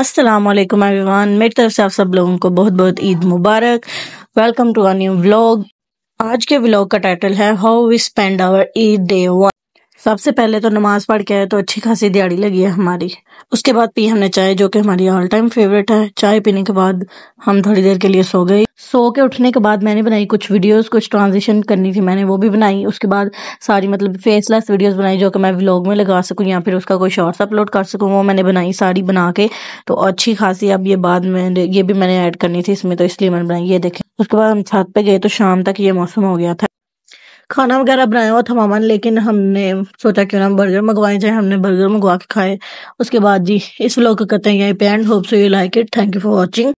अस्सलाम वालेकुम मेरी तरफ से आप सब लोगों को बहुत बहुत ईद मुबारक welcome to our new vlog आज के व्लॉग का टाइटल है how we spend our Eid day one सबसे तो पहले तो नमाज पढ़ के आए तो अच्छी खासी दिहाड़ी लगी है हमारी उसके बाद पी हमने चाय जो कि हमारी ऑल टाइम फेवरेट है चाय पीने के बाद हम थोड़ी देर के लिए सो गए सो के उठने के बाद मैंने बनाई कुछ वीडियोस कुछ ट्रांजिशन करनी थी मैंने वो भी बनाई उसके बाद सारी मतलब फेसलेस वीडियोस बनाई जो कि मैं व्लॉग में लगा सकूँ या फिर उसका कोई शॉर्ट्स अपलोड कर सकूँ वो मैंने बनाई सारी बना के तो अच्छी खासी अब ये बाद में ये भी मैंने ऐड करनी थी इसमें तो इसलिए मैंने बनाई ये देखें उसके बाद हम छत पे गए तो शाम तक ये मौसम हो गया था खाना वगैरह बनाया हुआ था मामा ने लेकिन हमने सोचा क्यों ना बर्गर मंगवाए जाए हमने बर्गर मंगवा के खाए उसके बाद जी इस व्लॉग को करते हैं यहीं पे end hope so you like it thank you for watching